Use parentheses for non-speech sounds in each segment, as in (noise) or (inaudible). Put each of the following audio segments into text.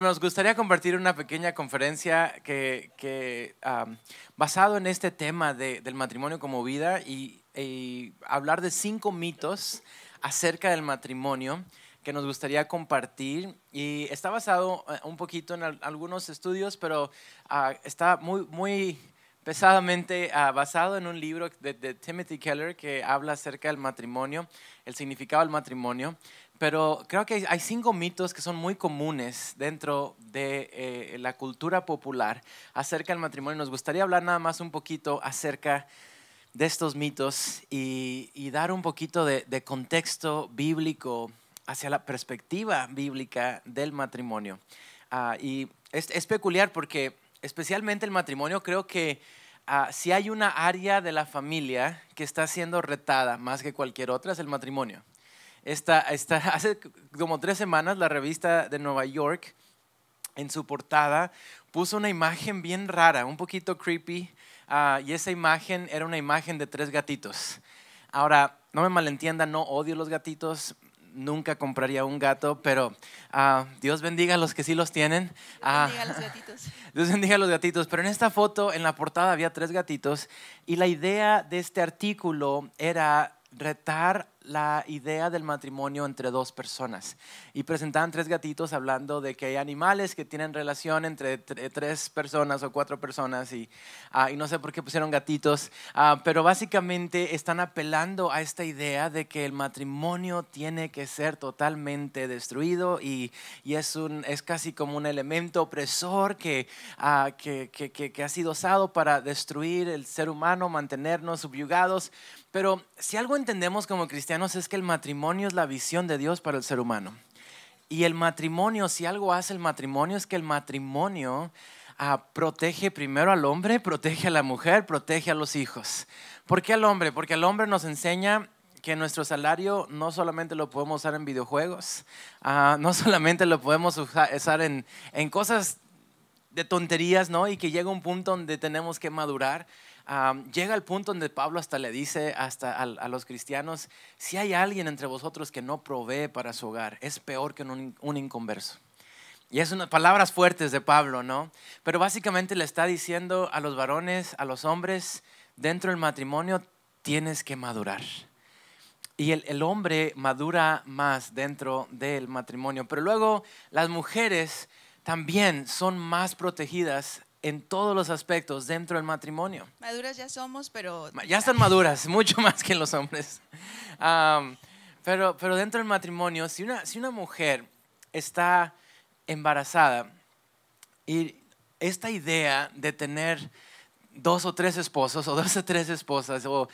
Nos gustaría compartir una pequeña conferencia que, basado en este tema del matrimonio como vida y, hablar de cinco mitos acerca del matrimonio que nos gustaría compartir y está basado eh, un poquito en algunos estudios, pero ah, está muy, muy pesadamente ah, basado en un libro de, Timothy Keller que habla acerca del matrimonio, el significado del matrimonio. Pero creo que hay, cinco mitos que son muy comunes dentro de eh, la cultura popular acerca del matrimonio. Nos gustaría hablar nada más un poquito acerca de estos mitos y, dar un poquito de, contexto bíblico hacia la perspectiva bíblica del matrimonio. Ah, y es, peculiar porque especialmente el matrimonio, creo que ah, si hay una área de la familia que está siendo retada más que cualquier otra, es el matrimonio. (laughs) hace como tres semanas la revista de Nueva York en su portada puso una imagen bien rara, un poquito creepy, ah, y esa imagen era una imagen de tres gatitos. Ahora, no me malentiendan, no odio los gatitos, nunca compraría un gato, pero ah, Dios bendiga a los que sí los tienen. Dios bendiga a los ah, (laughs) gatitos. Dios bendiga a los gatitos. Pero en esta foto, en la portada había tres gatitos y la idea de este artículo era retar la idea del matrimonio entre dos personas. Y presentaban tres gatitos hablando de que hay animales que tienen relación entre tres personas o cuatro personas ah, y, no sé por qué pusieron gatitos, ah, pero básicamente están apelando a esta idea de que el matrimonio tiene que ser totalmente destruido y, es, un, es casi como un elemento opresor ah, que ha sido usado para destruir el ser humano, mantenernos subyugados. Pero si algo entendemos como cristianos es que el matrimonio es la visión de Dios para el ser humano. Y el matrimonio, si algo hace el matrimonio, es que el matrimonio ah, protege primero al hombre, (laughs) protege a la mujer, protege a los hijos. ¿Por qué al hombre? Porque al hombre nos enseña que nuestro salario no solamente lo podemos usar en videojuegos, ah, (laughs) no solamente lo podemos usar en, en cosas de tonterías, ¿no? Y que llega un punto donde tenemos que madurar llega al punto donde Pablo hasta le dice a, los cristianos, si hay alguien entre vosotros que no provee para su hogar, es peor que un, inconverso. Y es unas palabras fuertes de Pablo, ¿no? Pero básicamente le está diciendo a los varones, a los hombres, dentro del matrimonio tienes que madurar. Y el, hombre madura más dentro del matrimonio. Pero luego las mujeres también son más protegidas en todos los aspectos dentro del matrimonio. Maduras ya somos, pero... Ya están maduras, (laughs) mucho más que los hombres. pero, pero dentro del matrimonio, si una, si una mujer está embarazada y esta idea de tener dos o tres esposos o dos o tres esposas o,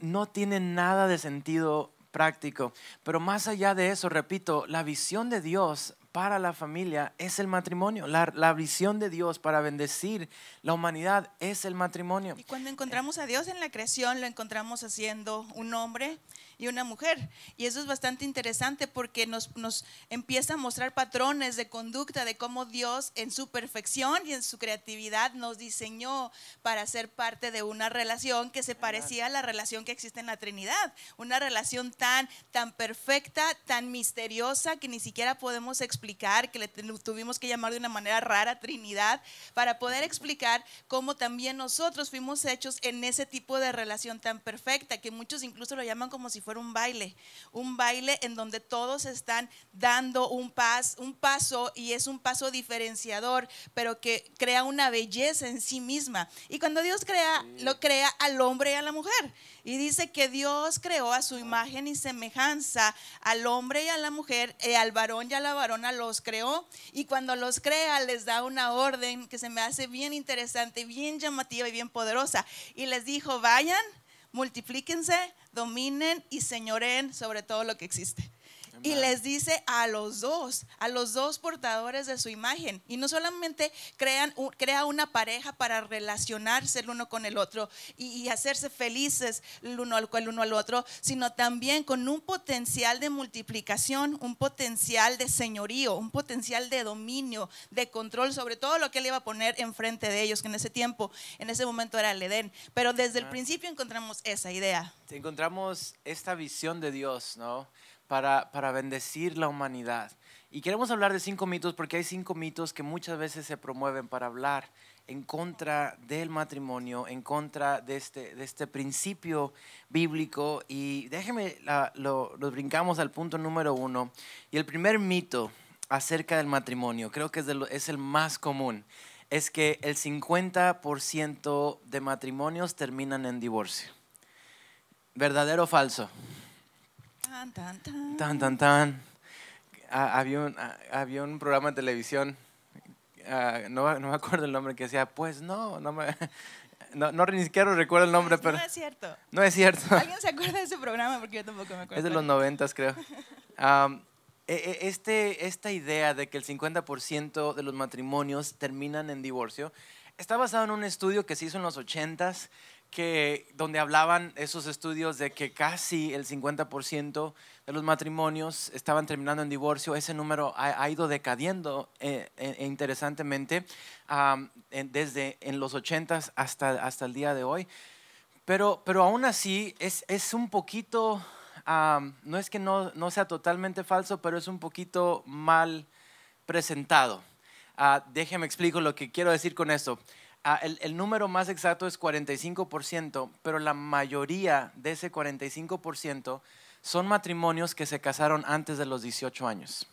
no tiene nada de sentido práctico. Pero más allá de eso, repito, la visión de Dios para la familia es el matrimonio. La, visión de Dios para bendecir la humanidad es el matrimonio. Y cuando encontramos a Dios en la creación, lo encontramos haciendo un hombre y una mujer. Y eso es bastante interesante porque nos, nos empieza a mostrar patrones de conducta de cómo Dios en su perfección y en su creatividad nos diseñó para ser parte de una relación que se parecía a la relación que existe en la Trinidad. Una relación tan, tan perfecta, tan misteriosa que ni siquiera podemos explicar, que le tuvimos que llamar de una manera rara Trinidad, para poder explicar cómo también nosotros fuimos hechos en ese tipo de relación tan perfecta, que muchos incluso lo llaman como si fuera un baile, un baile en donde todos están dando un, pas, un paso y es un paso diferenciador, pero que crea una belleza en sí misma. Y cuando Dios crea, lo crea al hombre y a la mujer. Y dice que Dios creó a su imagen y semejanza al hombre y a la mujer, eh, al varón y a la varona los creó. Y cuando los crea les da una orden que se me hace bien interesante, bien llamativa y bien poderosa. Y les dijo, vayan multiplíquense, dominen y señoren sobre todo lo que existe. Y les dice a los dos, a los dos portadores de su imagen. Y no solamente crean, crea una pareja para relacionarse el uno con el otro y, hacerse felices el uno, al, el uno al otro, sino también con un potencial de multiplicación, un potencial de señorío, un potencial de dominio, de control sobre todo lo que él iba a poner enfrente de ellos, que en ese tiempo, en ese momento era el Edén. Pero desde el ah. principio encontramos esa idea. Encontramos esta visión de Dios, ¿no? para, para bendecir la humanidad. Y queremos hablar de cinco mitos porque hay cinco mitos que muchas veces se promueven para hablar en contra del matrimonio, en contra de este, de este principio bíblico. Y déjeme, los brincamos al punto número uno. Y el primer mito acerca del matrimonio, creo que es, es el más común, es que el 50% de matrimonios terminan en divorcio. ¿Verdadero o falso? Tan, tan, tan. Tan, tan, ah, había, un, ah, había un programa de televisión, ah, no, no, me acuerdo el nombre, que decía, pues no, no me... No, ni siquiera recuerdo el nombre, pero... No es cierto. No es cierto. (laughs) ¿Alguien se acuerda de ese programa? Porque yo tampoco me acuerdo. Es de los noventas, creo. (laughs) E, e, este, esta idea de que el 50% de los matrimonios terminan en divorcio está basado en un estudio que se hizo en los 80s que, donde hablaban esos estudios de que casi el 50% de los matrimonios estaban terminando en divorcio. Ese número ha, ido decadiendo eh, e, e interesantemente desde en los 80 hasta, hasta el día de hoy. Pero, pero aún así es, es un poquito, no es que no, no sea totalmente falso, pero es un poquito mal presentado. Ah, déjeme explico lo que quiero decir con esto. Ah, el, número más exacto es 45%, pero la mayoría de ese 45% son matrimonios que se casaron antes de los 18 años.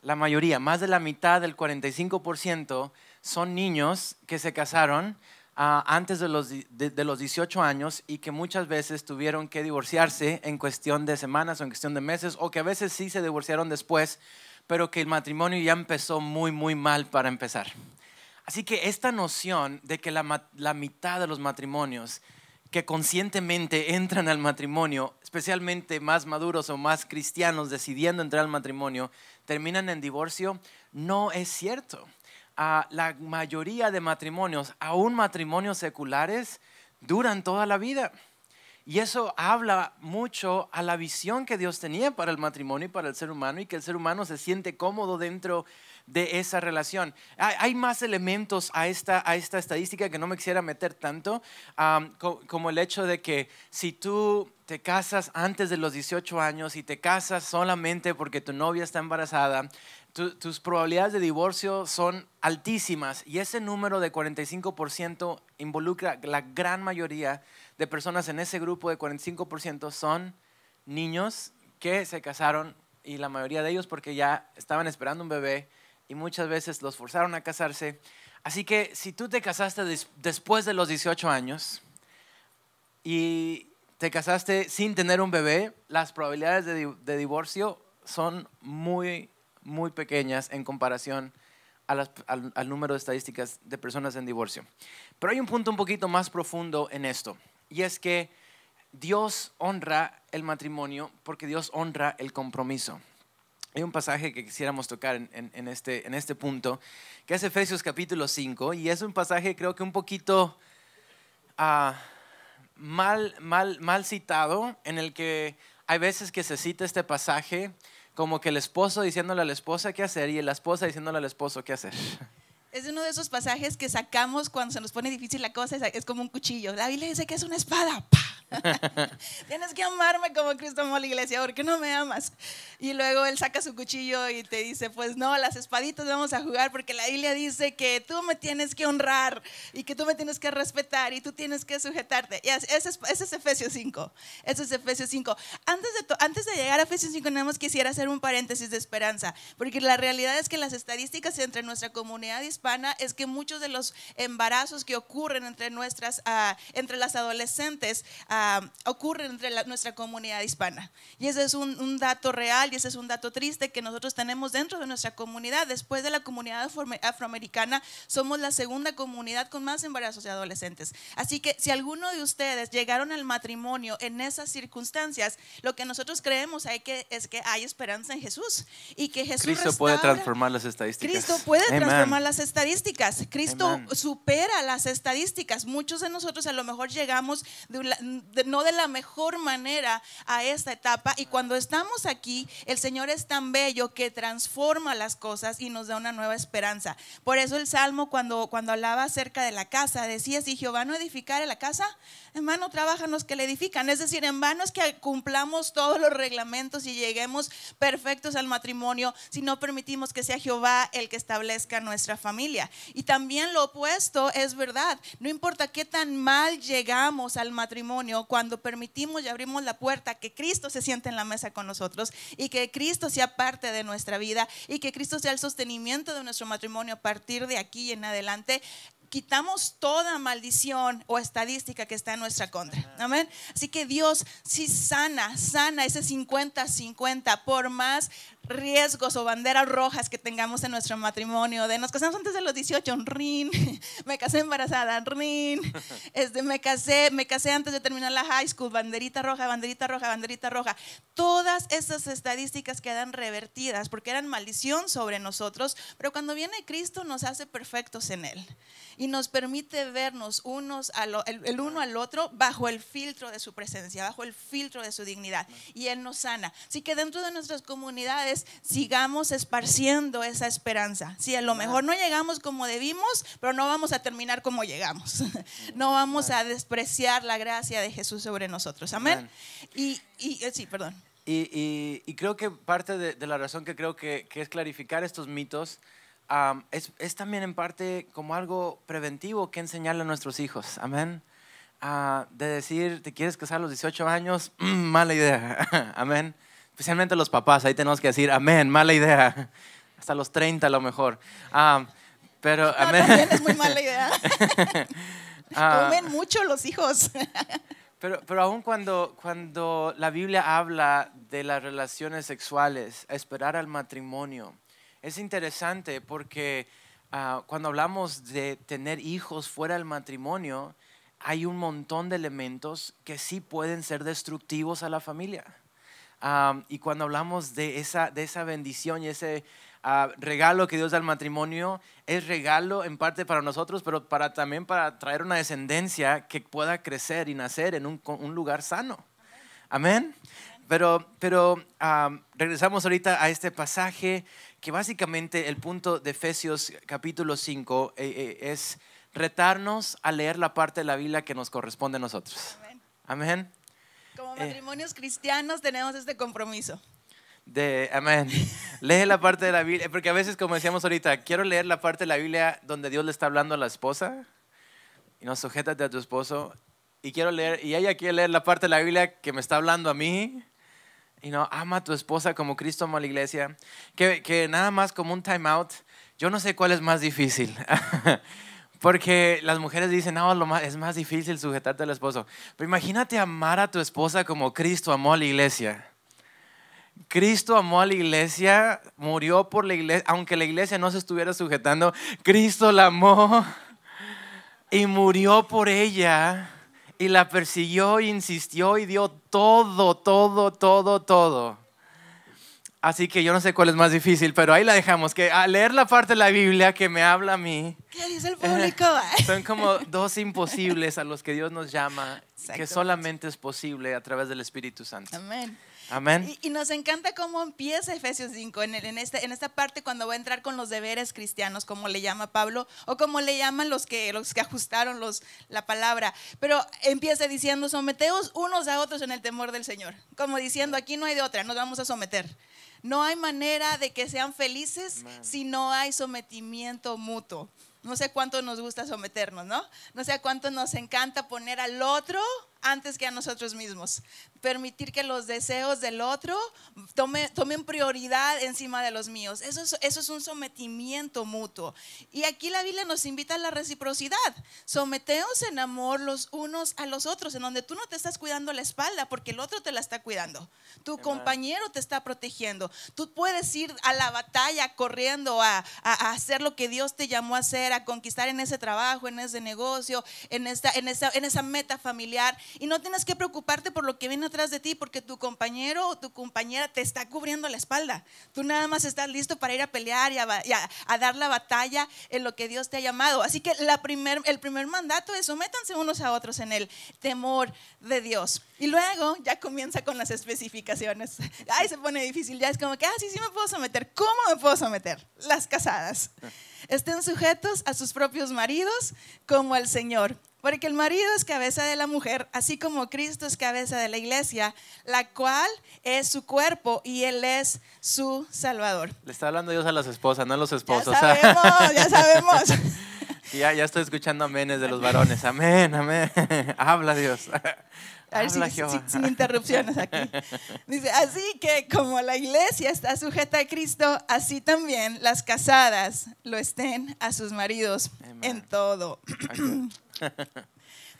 La mayoría, más de la mitad del 45% son niños que se casaron ah, antes de los, de los 18 años y que muchas veces tuvieron que divorciarse en cuestión de semanas o en cuestión de meses, o que a veces sí se divorciaron después, pero que el matrimonio ya empezó muy, muy mal para empezar. Así que esta noción de que la, mitad de los matrimonios que conscientemente entran al matrimonio, especialmente más maduros o más cristianos decidiendo entrar al matrimonio, terminan en divorcio, no es cierto. Ah, la mayoría de matrimonios, aún matrimonios seculares, duran toda la vida. Y eso habla mucho a la visión que Dios tenía para el matrimonio y para el ser humano y que el ser humano se siente cómodo dentro de esa relación. Hay más elementos a esta, a esta estadística que no me quisiera meter tanto, como el hecho de que si tú te casas antes de los 18 años y te casas solamente porque tu novia está embarazada, tus probabilidades de divorcio son altísimas y ese número de 45% involucra la gran mayoría de personas en ese grupo de 45% son niños que se casaron y la mayoría de ellos porque ya estaban esperando un bebé y muchas veces los forzaron a casarse. Así que si tú te casaste después de los 18 años y te casaste sin tener un bebé, las probabilidades de, divorcio son muy, muy pequeñas en comparación al número de estadísticas de personas en divorcio. Pero hay un punto un poquito más profundo en esto, y es que Dios honra el matrimonio porque Dios honra el compromiso. Hay un pasaje que quisiéramos tocar en, este, en este punto, que es Efesios capítulo 5, y es un pasaje creo que un poquito ah, mal, mal, mal citado, en el que hay veces que se cita este pasaje como que el esposo diciéndole a la esposa qué hacer y la esposa diciéndole al esposo qué hacer. Es uno de esos pasajes que sacamos cuando se nos pone difícil la cosa, es como un cuchillo. La Biblia dice que es una espada. (laughs) Tienes que amarme como Cristo amó la iglesia, porque no me amas? Y luego él saca su cuchillo y te dice, pues no, las espaditas vamos a jugar porque la Biblia dice que tú me tienes que honrar y que tú me tienes que respetar y tú tienes que sujetarte. Y ese, es, ese es Efesios 5, ese es Efesios 5. Antes de, antes de llegar a Efesios 5, nada quisiera hacer un paréntesis de esperanza, porque la realidad es que las estadísticas entre nuestra comunidad hispana es que muchos de los embarazos que ocurren entre, nuestras, ah, entre las adolescentes, Ah, ocurre entre nuestra comunidad hispana. Y ese es un, dato real y ese es un dato triste que nosotros tenemos dentro de nuestra comunidad. Después de la comunidad afroamericana, somos la segunda comunidad con más embarazos de adolescentes. Así que si alguno de ustedes llegaron al matrimonio en esas circunstancias, lo que nosotros creemos es que hay esperanza en Jesús y que Jesús Cristo puede transformar las estadísticas. Cristo puede transformar las estadísticas. Cristo supera las estadísticas. Muchos de nosotros a lo mejor llegamos de, un, no de la mejor manera a esta etapa. Y cuando estamos aquí, el Señor es tan bello que transforma las cosas y nos da una nueva esperanza. Por eso el Salmo cuando, cuando hablaba acerca de la casa, decía, si Jehová no edificara la casa, en vano trabajan los que le edifican. Es decir, en vano es que cumplamos todos los reglamentos y lleguemos perfectos al matrimonio si no permitimos que sea Jehová el que establezca nuestra familia. Y también lo opuesto es verdad. No importa qué tan mal llegamos al matrimonio, cuando permitimos y abrimos la puerta que Cristo se siente en la mesa con nosotros y que Cristo sea parte de nuestra vida y que Cristo sea el sostenimiento de nuestro matrimonio a partir de aquí en adelante, quitamos toda maldición o estadística que está en nuestra contra. Amén. Así que Dios sí sana, sana ese 50-50, por más riesgos o banderas rojas que tengamos en nuestro matrimonio, de nos casamos antes de los 18, rin, (laughs) me casé embarazada, rin, (laughs) este, me, casé, me casé antes de terminar la high school, banderita roja, banderita roja, banderita roja. Todas esas estadísticas quedan revertidas porque eran maldición sobre nosotros, pero cuando viene Cristo nos hace perfectos en Él y nos permite vernos unos el, el uno al otro bajo el filtro de su presencia, bajo el filtro de su dignidad y Él nos sana. Así que dentro de nuestras comunidades, pues sigamos esparciendo esa esperanza. Si a lo mejor no llegamos como debimos, pero no vamos a terminar como llegamos. (laughs) No vamos a despreciar la gracia de Jesús sobre nosotros. Amén. Y, eh, sí, perdón. Y, creo que parte de, la razón que creo que, es clarificar estos mitos es, también en parte como algo preventivo que enseñarle a nuestros hijos. Amén. Ah, de decir, te quieres casar a los 18 años, (clears throat) mala idea. (laughs) Amén especialmente los papás, ahí tenemos que decir, amén, mala idea. (laughs) Hasta los 30 a lo mejor. pero (laughs) amén. También es muy mala idea. (laughs) Ah. Comen mucho los hijos. pero, pero aún cuando, la Biblia habla de las relaciones sexuales, esperar al matrimonio, es interesante porque ah, cuando hablamos de tener hijos fuera del matrimonio, hay un montón de elementos que sí pueden ser destructivos a la familia y cuando hablamos de esa, de esa bendición y ese ah, regalo que Dios da al matrimonio, es regalo en parte para nosotros, pero para, también para traer una descendencia que pueda crecer y nacer en un, lugar sano. Amén. Pero, pero regresamos ahorita a este pasaje que básicamente el punto de Efesios capítulo 5 eh, eh, es retarnos a leer la parte de la Biblia que nos corresponde a nosotros. Amén. Como eh. matrimonios cristianos tenemos este compromiso. De, amén. Lee la parte de la Biblia, eh, porque a veces, como decíamos ahorita, quiero leer la parte de la Biblia donde Dios le está hablando a la esposa y no sujétate a tu esposo. Y quiero leer, y ella quiere leer la parte de la Biblia que me está hablando a mí. Y no, ama a tu esposa como Cristo ama a la iglesia. Que, que nada más como un time out. Yo no sé cuál es más difícil. (laughs) Porque las mujeres dicen, no, es más difícil sujetarte al esposo. Pero imagínate amar a tu esposa como Cristo amó a la iglesia. Cristo amó a la iglesia, murió por la iglesia, aunque la iglesia no se estuviera sujetando, Cristo la amó y murió por ella y la persiguió, insistió y dio todo, todo, todo, todo Así que yo no sé cuál es más difícil, pero ahí la dejamos. Que a leer la parte de la Biblia que me habla a mí. ¿Qué dice el público? (laughs) son como dos imposibles a los que Dios nos llama, que solamente es posible a través del Espíritu Santo. Amén. Amén. Y, nos encanta cómo empieza Efesios 5, en, en, este, en esta parte cuando va a entrar con los deberes cristianos, como le llama Pablo, o como le llaman los que, los que ajustaron los, la palabra. Pero empieza diciendo, someteos unos a otros en el temor del Señor, como diciendo, aquí no hay de otra, nos vamos a someter. No hay manera de que sean felices si no hay sometimiento mutuo. No sé cuánto nos gusta someternos, ¿no? No sé cuánto nos encanta poner al otro antes que a nosotros mismos. Permitir que los deseos del otro tome, tomen prioridad encima de los míos. Eso es, eso es un sometimiento mutuo. Y aquí la Biblia nos invita a la reciprocidad. Someteos en amor los unos a los otros, en donde tú no te estás cuidando la espalda porque el otro te la está cuidando. Tu compañero te está protegiendo. Tú puedes ir a la batalla corriendo a, hacer lo que Dios te llamó a hacer, a conquistar en ese trabajo, en ese negocio, en, esta, en, esa, en esa meta familiar y no tienes que preocuparte por lo que viene atrás de ti, porque tu compañero o tu compañera te está cubriendo la espalda. Tú nada más estás listo para ir a pelear y a, dar la batalla en lo que Dios te ha llamado. Así que el primer mandato es sométanse unos a otros en el temor de Dios. Y luego ya comienza con las especificaciones. Ay, se pone difícil, ya es como que, ah, sí, sí me puedo someter. ¿Cómo me puedo someter? Las casadas. Estén sujetos a sus propios maridos como al Señor. Porque el marido es cabeza de la mujer, así como Cristo es cabeza de la iglesia, la cual es su cuerpo y Él es su salvador. Le está hablando Dios a las esposas, no a los esposos. Ya sabemos, ya sabemos. (laughs) ya, ya estoy escuchando aménes de los varones. Amén, amén. (laughs) Habla Dios. A sin, interrupciones aquí. Dice, así que como la iglesia está sujeta a Cristo, así también las casadas lo estén a sus maridos en todo. (clears throat)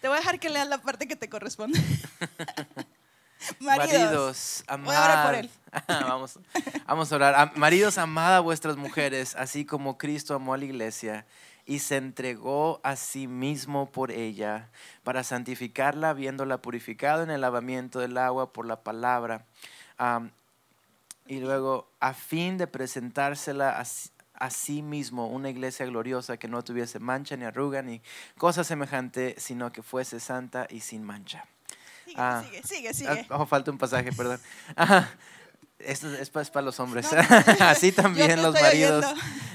Te voy a dejar que leas la parte que te corresponde. (laughs) Maridos, Voy a orar por él. (laughs) Ah, vamos, a orar. Maridos, amada vuestras mujeres, así como Cristo amó a la iglesia y se entregó a sí mismo por ella, para santificarla, viéndola purificado en el lavamiento del agua por la palabra. y luego, a fin de presentársela a, a sí mismo una iglesia gloriosa que no tuviese mancha ni arruga ni cosa semejante, sino que fuese santa y sin mancha. Sigue, ah, sigue, sigue, sigue. Ah, oh, falta un pasaje, perdón. (laughs) esto es para, los hombres. (laughs) Así también los maridos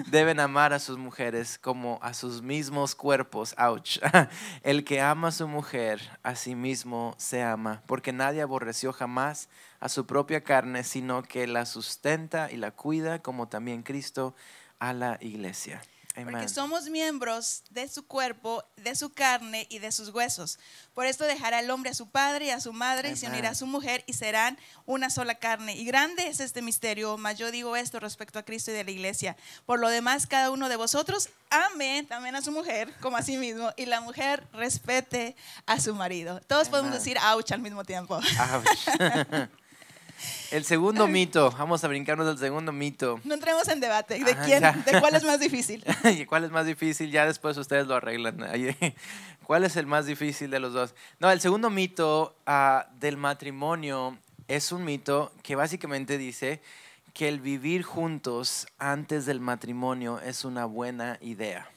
deben amar a sus mujeres como a sus mismos cuerpos. Ouch. (laughs) El que ama a su mujer, a sí mismo se ama, porque nadie aborreció jamás a su propia carne, sino que la sustenta y la cuida, como también Cristo a la iglesia. Porque somos miembros de su cuerpo, de su carne y de sus huesos. Por esto dejará el hombre a su padre y a su madre y se unirá a su mujer y serán una sola carne. Y grande es este misterio, mas yo digo esto respecto a Cristo y de la iglesia. Por lo demás, cada uno de vosotros ame también a su mujer como a sí mismo y la mujer respete a su marido. Todos podemos decir ouch al mismo tiempo. (laughs) El segundo mito, vamos a brincarnos del segundo mito. No entremos en debate de quién, cuál es más difícil. (laughs) cuál es más difícil? Ya después ustedes lo arreglan. (laughs) ¿Cuál es el más difícil de los dos? No, el segundo mito ah, del matrimonio es un mito que básicamente dice que el vivir juntos antes del matrimonio es una buena idea.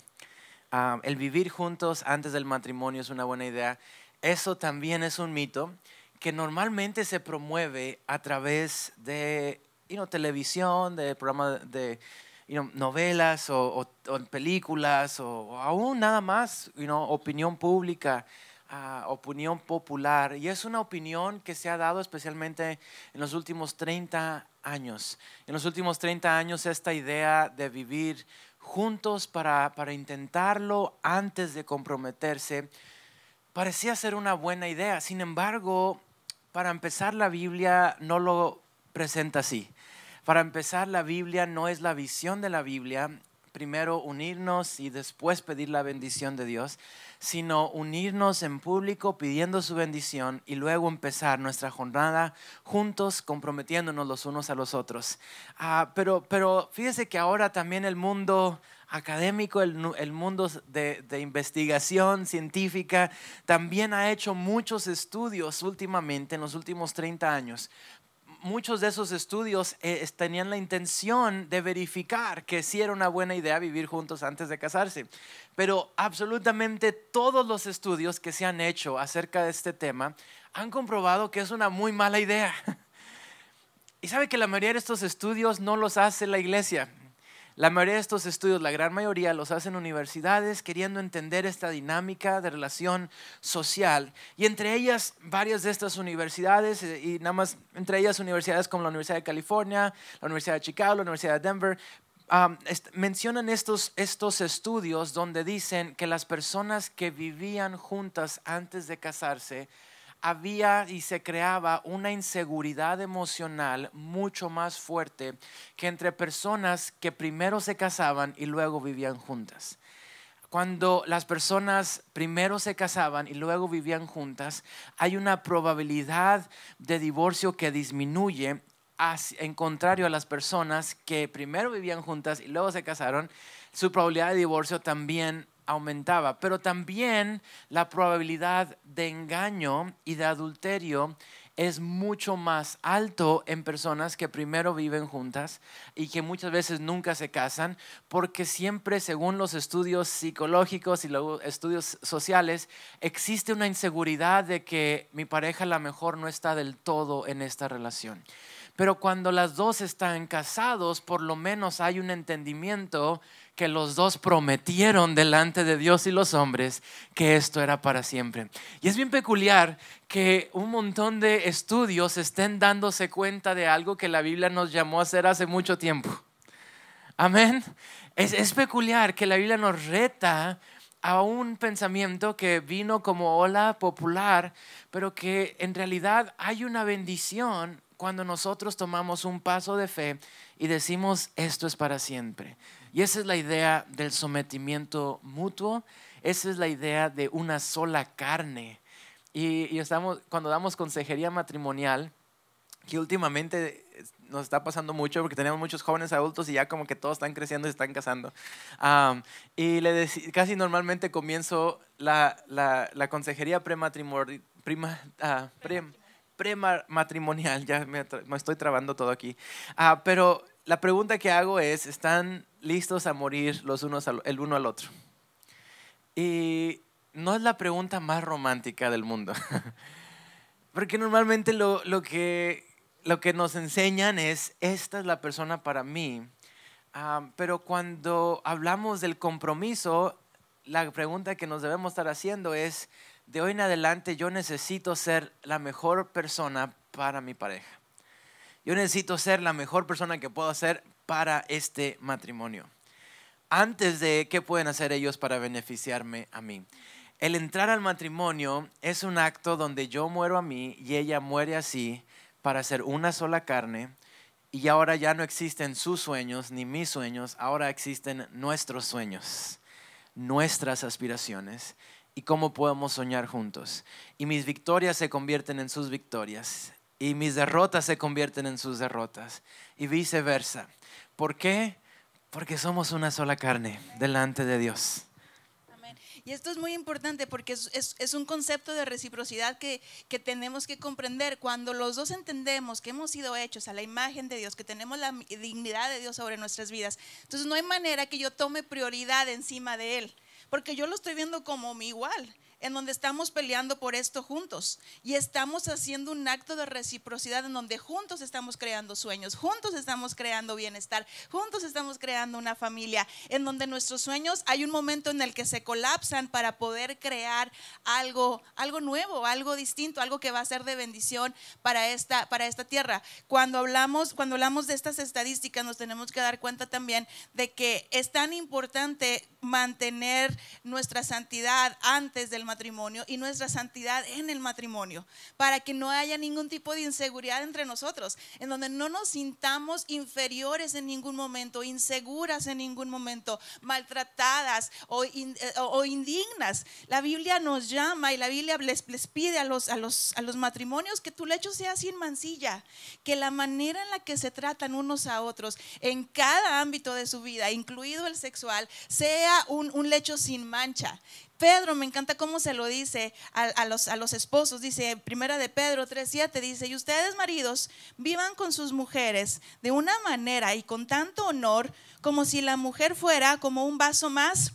Ah, el vivir juntos antes del matrimonio es una buena idea. Eso también es un mito que normalmente se promueve a través de televisión, de programas de novelas o, películas o, aún nada más you opinión pública. Ah, opinión popular y es una opinión que se ha dado especialmente en los últimos 30 años. En los últimos 30 años esta idea de vivir juntos para intentarlo antes de comprometerse parecía ser una buena idea. Sin embargo, para empezar, la Biblia no lo presenta así. Para empezar, la Biblia no es la visión de la Biblia, primero unirnos y después pedir la bendición de Dios, sino unirnos en público pidiendo su bendición y luego empezar nuestra jornada juntos, comprometiéndonos los unos a los otros. Ah, pero, pero fíjese que ahora también el mundo académico, el, mundo de, investigación científica, también ha hecho muchos estudios últimamente, en los últimos 30 años. Muchos de esos estudios eh, tenían la intención de verificar que sí era una buena idea vivir juntos antes de casarse. Pero absolutamente todos los estudios que se han hecho acerca de este tema han comprobado que es una muy mala idea. (laughs) Y sabe que la mayoría de estos estudios no los hace la iglesia, la mayoría de estos estudios, la gran mayoría, los hacen universidades queriendo entender esta dinámica de relación social. Y entre ellas, varias de estas universidades, eh, y nada más entre ellas universidades como la Universidad de California, la Universidad de Chicago, la Universidad de Denver, mencionan estos, estos estudios donde dicen que las personas que vivían juntas antes de casarse había y se creaba una inseguridad emocional mucho más fuerte que entre personas que primero se casaban y luego vivían juntas. Cuando las personas primero se casaban y luego vivían juntas, hay una probabilidad de divorcio que disminuye en contrario a las personas que primero vivían juntas y luego se casaron, su probabilidad de divorcio también aumentaba, pero también la probabilidad de engaño y de adulterio es mucho más alto en personas que primero viven juntas y que muchas veces nunca se casan, porque siempre, según los estudios psicológicos y los estudios sociales, existe una inseguridad de que mi pareja a lo mejor no está del todo en esta relación. Pero cuando las dos están casados, por lo menos hay un entendimiento que los dos prometieron delante de Dios y los hombres que esto era para siempre. Y es bien peculiar que un montón de estudios estén dándose cuenta de algo que la Biblia nos llamó a hacer hace mucho tiempo. Amén. Es, peculiar que la Biblia nos reta a un pensamiento que vino como ola popular, pero que en realidad hay una bendición cuando nosotros tomamos un paso de fe y decimos, esto es para siempre. Y esa es la idea del sometimiento mutuo, esa es la idea de una sola carne. Y, estamos, cuando damos consejería matrimonial, que últimamente nos está pasando mucho porque tenemos muchos jóvenes adultos y ya como que todos están creciendo y se están casando. y le casi normalmente comienzo la, la, consejería ah, prematrimonial, prima, pre, (laughs) ya me, estoy trabando todo aquí, ah, pero la pregunta que hago es, ¿están listos a morir los unos el uno al otro? Y no es la pregunta más romántica del mundo, (laughs) porque normalmente lo, que, lo que nos enseñan es, esta es la persona para mí, ah, pero cuando hablamos del compromiso, la pregunta que nos debemos estar haciendo es, de hoy en adelante yo necesito ser la mejor persona para mi pareja. Yo necesito ser la mejor persona que puedo ser para este matrimonio. Antes de qué pueden hacer ellos para beneficiarme a mí. El entrar al matrimonio es un acto donde yo muero a mí y ella muere así para ser una sola carne. Y ahora ya no existen sus sueños ni mis sueños, ahora existen nuestros sueños, nuestras aspiraciones y cómo podemos soñar juntos. Y mis victorias se convierten en sus victorias y mis derrotas se convierten en sus derrotas y viceversa. ¿Por qué? Porque somos una sola carne delante de Dios. Y esto es muy importante porque es, un concepto de reciprocidad que, que, tenemos que comprender. Cuando los dos entendemos que hemos sido hechos a la imagen de Dios, que tenemos la dignidad de Dios sobre nuestras vidas, entonces no hay manera que yo tome prioridad encima de Él, porque yo lo estoy viendo como mi igual en donde estamos peleando por esto juntos y estamos haciendo un acto de reciprocidad en donde juntos estamos creando sueños, juntos estamos creando bienestar, juntos estamos creando una familia, en donde nuestros sueños hay un momento en el que se colapsan para poder crear algo, algo nuevo, algo distinto, algo que va a ser de bendición para esta, para esta tierra. Cuando hablamos, cuando hablamos de estas estadísticas nos tenemos que dar cuenta también de que es tan importante mantener nuestra santidad antes del matrimonio y nuestra santidad en el matrimonio, para que no haya ningún tipo de inseguridad entre nosotros, en donde no nos sintamos inferiores en ningún momento, inseguras en ningún momento, maltratadas eh, o, o indignas. La Biblia nos llama y la Biblia les, les pide a los, a, los, a los matrimonios que tu lecho sea sin mancilla, que la manera en la que se tratan unos a otros en cada ámbito de su vida, incluido el sexual, sea un, lecho sin mancha. Pedro, me encanta cómo se lo dice a, los, esposos, dice, primera de Pedro 3.7, dice, y ustedes maridos vivan con sus mujeres de una manera y con tanto honor como si la mujer fuera como un vaso más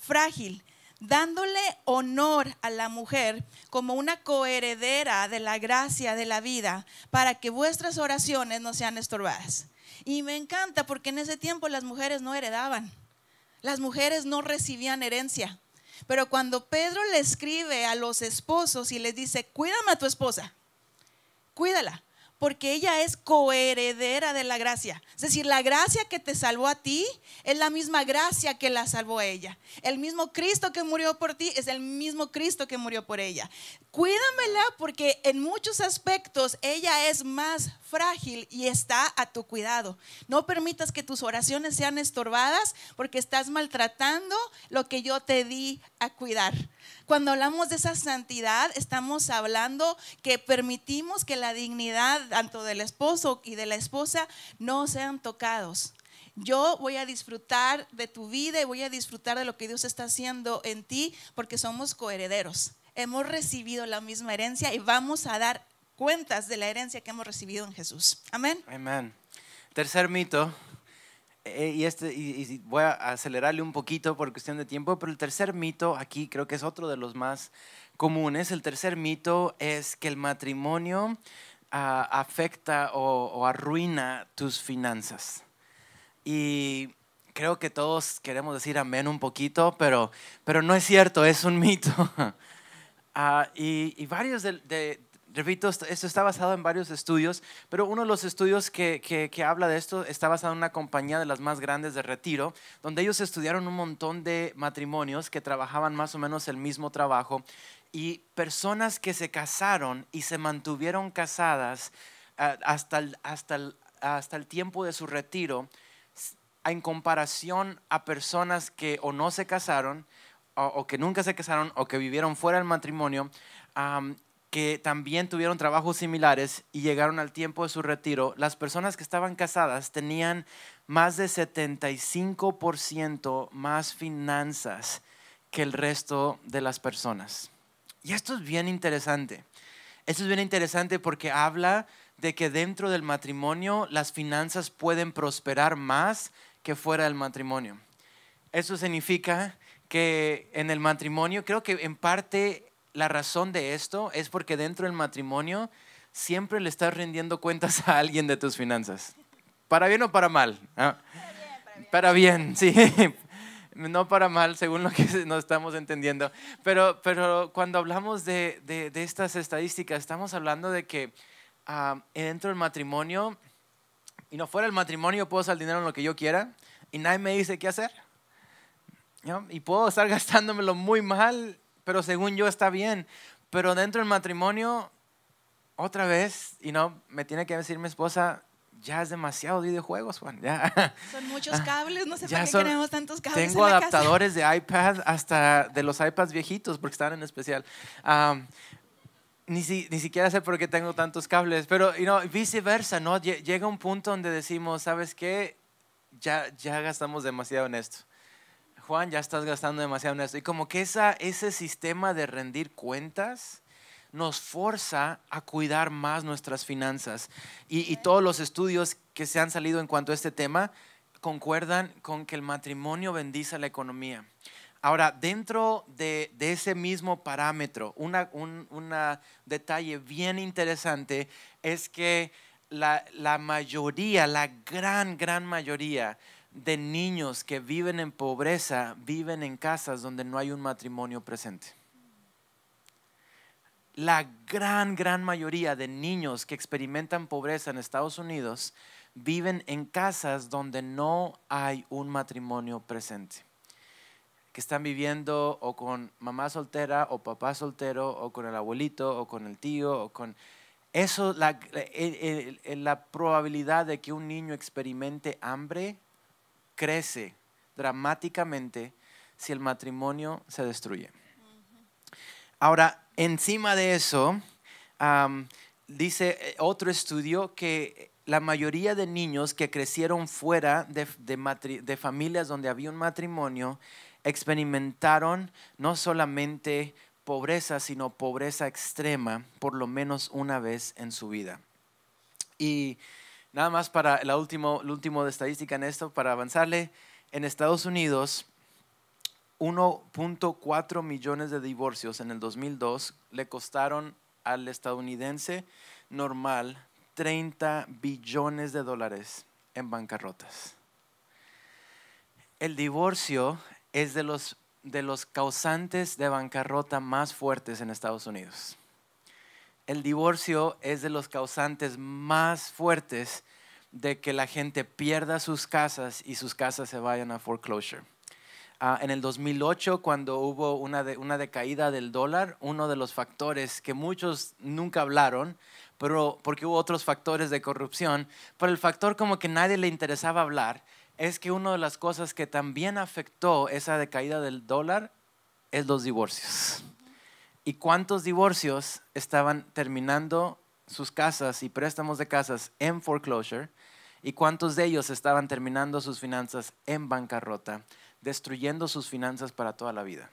frágil, dándole honor a la mujer como una coheredera de la gracia de la vida, para que vuestras oraciones no sean estorbadas. Y me encanta porque en ese tiempo las mujeres no heredaban las mujeres no recibían herencia. Pero cuando Pedro le escribe a los esposos y les dice, cuídame a tu esposa, cuídala, porque ella es coheredera de la gracia. Es decir, la gracia que te salvó a ti es la misma gracia que la salvó a ella. El mismo Cristo que murió por ti es el mismo Cristo que murió por ella. Cuídamela porque en muchos aspectos ella es más frágil y está a tu cuidado. No permitas que tus oraciones sean estorbadas porque estás maltratando lo que yo te di a cuidar. Cuando hablamos de esa santidad, estamos hablando que permitimos que la dignidad tanto del esposo y de la esposa no sean tocados. Yo voy a disfrutar de tu vida y voy a disfrutar de lo que Dios está haciendo en ti porque somos coherederos. Hemos recibido la misma herencia y vamos a dar cuentas de la herencia que hemos recibido en Jesús. Amén. Amén. Tercer mito eh, y, este, y, voy a acelerarle un poquito por cuestión de tiempo, pero el tercer mito aquí creo que es otro de los más comunes. El tercer mito es que el matrimonio ah, afecta o, arruina tus finanzas. Y creo que todos queremos decir amén un poquito, pero, pero no es cierto, es un mito. (laughs) Ah, y, varios de, repito, esto, está basado en varios estudios, pero uno de los estudios que, que, habla de esto está basado en una compañía de las más grandes de retiro, donde ellos estudiaron un montón de matrimonios que trabajaban más o menos el mismo trabajo y personas que se casaron y se mantuvieron casadas hasta, el, hasta, el, hasta el tiempo de su retiro en comparación a personas que o no se casaron o, que nunca se casaron o que vivieron fuera del matrimonio que también tuvieron trabajos similares y llegaron al tiempo de su retiro, las personas que estaban casadas tenían más de 75% más finanzas que el resto de las personas. Y esto es bien interesante. Esto es bien interesante porque habla de que dentro del matrimonio las finanzas pueden prosperar más que fuera del matrimonio. Eso significa que en el matrimonio creo que en parte la razón de esto es porque dentro del matrimonio siempre le estás rindiendo cuentas a alguien de tus finanzas. Para bien o para mal. Para, bien, sí. (laughs) No para mal, según lo que nos estamos entendiendo. Pero, pero cuando hablamos de, estas estadísticas, estamos hablando de que ah, dentro del matrimonio, y no fuera el matrimonio, puedo usar el dinero en lo que yo quiera y nadie me dice qué hacer. Y puedo estar (laughs) gastándomelo muy mal pero según yo está bien. Pero dentro del matrimonio, otra vez, y no, me tiene que decir mi esposa, ya es demasiado videojuegos, Juan. Ya. Son muchos ah, cables, no sé por qué tenemos tantos cables. Tengo adaptadores de iPad hasta de los iPads viejitos porque están en especial. ni, si, ni, siquiera sé por qué tengo tantos cables, pero y no viceversa, ¿no? Llega un punto donde decimos, ¿sabes qué? Ya, ya gastamos demasiado en esto. Juan, ya estás gastando demasiado en esto. Y como que ese sistema de rendir cuentas nos forza a cuidar más nuestras finanzas. Y, todos los estudios que se han salido en cuanto a este tema concuerdan con que el matrimonio bendice la economía. Ahora, dentro de, ese mismo parámetro, un detalle bien interesante es que la, la, mayoría, la gran, gran mayoría de niños que viven en pobreza viven en casas donde no hay un matrimonio presente. La gran, gran mayoría de niños que experimentan pobreza en Estados Unidos viven en casas donde no hay un matrimonio presente. Que están viviendo o con mamá soltera o papá soltero o con el abuelito o con el tío o con... Eso, la, la, eh, eh, eh, la probabilidad de que un niño experimente hambre crece dramáticamente si el matrimonio se destruye. Ahora, encima de eso, dice eh, otro estudio que la mayoría de niños que crecieron fuera de, de familias donde había un matrimonio experimentaron no solamente pobreza, sino pobreza extrema por lo menos una vez en su vida. Y Nada más para el último, de estadística en esto, para avanzarle, en Estados Unidos, 1.4 millones de divorcios en el 2002 le costaron al estadounidense normal 30 billones de dólares en bancarrotas. El divorcio es de los, de los causantes de bancarrota más fuertes en Estados Unidos el divorcio es de los causantes más fuertes de que la gente pierda sus casas y sus casas se vayan a foreclosure. Ah, en el 2008, cuando hubo una, una decaída del dólar, uno de los factores que muchos nunca hablaron, pero porque hubo otros factores de corrupción, pero el factor como que nadie le interesaba hablar, es que una de las cosas que también afectó esa decaída del dólar es los divorcios. ¿Y cuántos divorcios estaban terminando sus casas y préstamos de casas en foreclosure? ¿Y cuántos de ellos estaban terminando sus finanzas en bancarrota, destruyendo sus finanzas para toda la vida?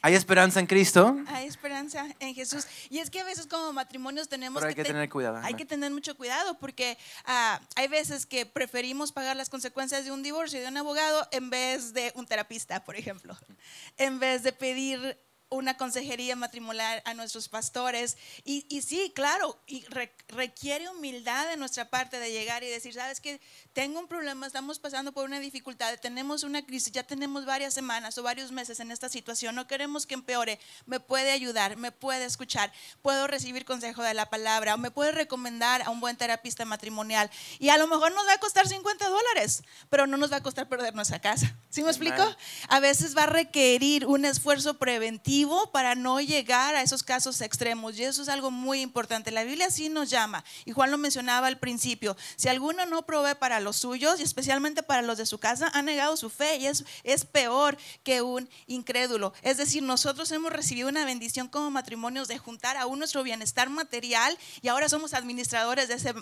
¿Hay esperanza en Cristo? Hay esperanza en Jesús. Y es que a veces como matrimonios tenemos hay que, tener Hay que tener mucho cuidado porque ah, hay veces que preferimos pagar las consecuencias de un divorcio de un abogado en vez de un terapista, por ejemplo. En vez de pedir una consejería matrimonial a nuestros pastores. Y, sí, claro, requiere humildad de nuestra parte de llegar y decir, sabes que tengo un problema, estamos pasando por una dificultad, tenemos una crisis, ya tenemos varias semanas o varios meses en esta situación, no queremos que empeore, me puede ayudar, me puede escuchar, puedo recibir consejo de la palabra, o me puede recomendar a un buen terapista matrimonial. Y a lo mejor nos va a costar 50 dólares, pero no nos va a costar perder nuestra casa. ¿Sí me explico? A veces va a requerir un esfuerzo preventivo para no llegar a esos casos extremos. Y eso es algo muy importante. La Biblia sí nos llama, y Juan lo mencionaba al principio, si alguno no provee para los suyos, y especialmente para los de su casa, ha negado su fe y es, es peor que un incrédulo. Es decir, nosotros hemos recibido una bendición como matrimonios de juntar aún nuestro bienestar material y ahora somos administradores de ese,